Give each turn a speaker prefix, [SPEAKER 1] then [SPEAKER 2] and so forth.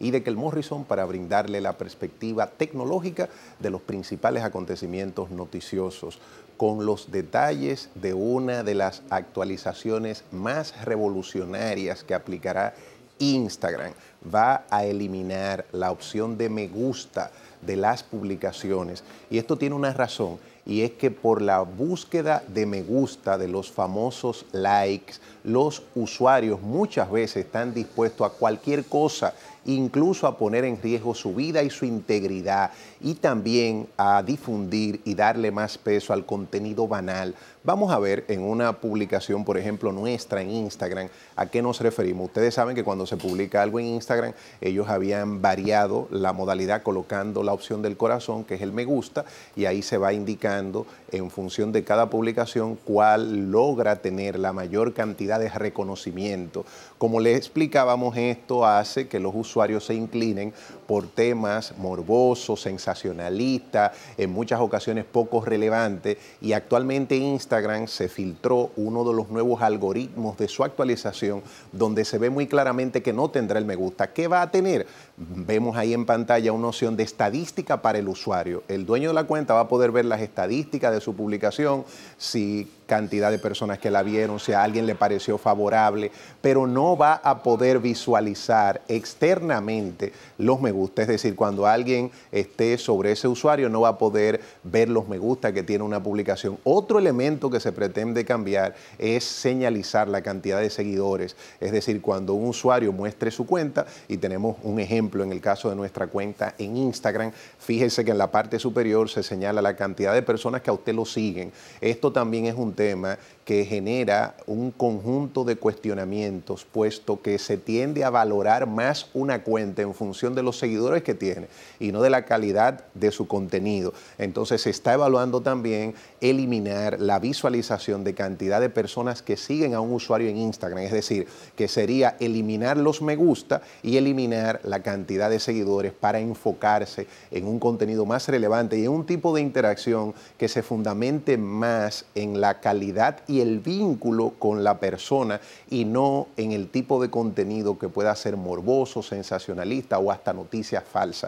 [SPEAKER 1] y de que el Morrison para brindarle la perspectiva tecnológica de los principales acontecimientos noticiosos, con los detalles de una de las actualizaciones más revolucionarias que aplicará Instagram. Va a eliminar la opción de me gusta de las publicaciones. Y esto tiene una razón, y es que por la búsqueda de me gusta, de los famosos likes, los usuarios muchas veces están dispuestos a cualquier cosa, incluso a poner en riesgo su vida y su integridad, y también a difundir y darle más peso al contenido banal. Vamos a ver en una publicación, por ejemplo, nuestra en Instagram, a qué nos referimos. Ustedes saben que cuando se publica algo en Instagram, ellos habían variado la modalidad colocando la opción del corazón, que es el me gusta, y ahí se va indicando en función de cada publicación cuál logra tener la mayor cantidad de reconocimiento. Como les explicábamos, esto hace que los usuarios se inclinen por temas morbosos, sensacionalistas, en muchas ocasiones poco relevantes, y actualmente Instagram se filtró uno de los nuevos algoritmos de su actualización, donde se ve muy claramente que no tendrá el me gusta. ¿Qué va a tener? Vemos ahí en pantalla una opción de estadística estadística para el usuario. El dueño de la cuenta va a poder ver las estadísticas de su publicación, si cantidad de personas que la vieron, si a alguien le pareció favorable, pero no va a poder visualizar externamente los me gusta. Es decir, cuando alguien esté sobre ese usuario no va a poder ver los me gusta que tiene una publicación. Otro elemento que se pretende cambiar es señalizar la cantidad de seguidores. Es decir, cuando un usuario muestre su cuenta, y tenemos un ejemplo en el caso de nuestra cuenta en Instagram, Fíjese que en la parte superior se señala la cantidad de personas que a usted lo siguen. Esto también es un tema que genera un conjunto de cuestionamientos, puesto que se tiende a valorar más una cuenta en función de los seguidores que tiene y no de la calidad de su contenido. Entonces se está evaluando también eliminar la visualización de cantidad de personas que siguen a un usuario en Instagram, es decir, que sería eliminar los me gusta y eliminar la cantidad de seguidores para enfocarse en un contenido más relevante y en un tipo de interacción que se fundamente más en la calidad y el vínculo con la persona y no en el tipo de contenido que pueda ser morboso, sensacionalista o hasta noticias falsas.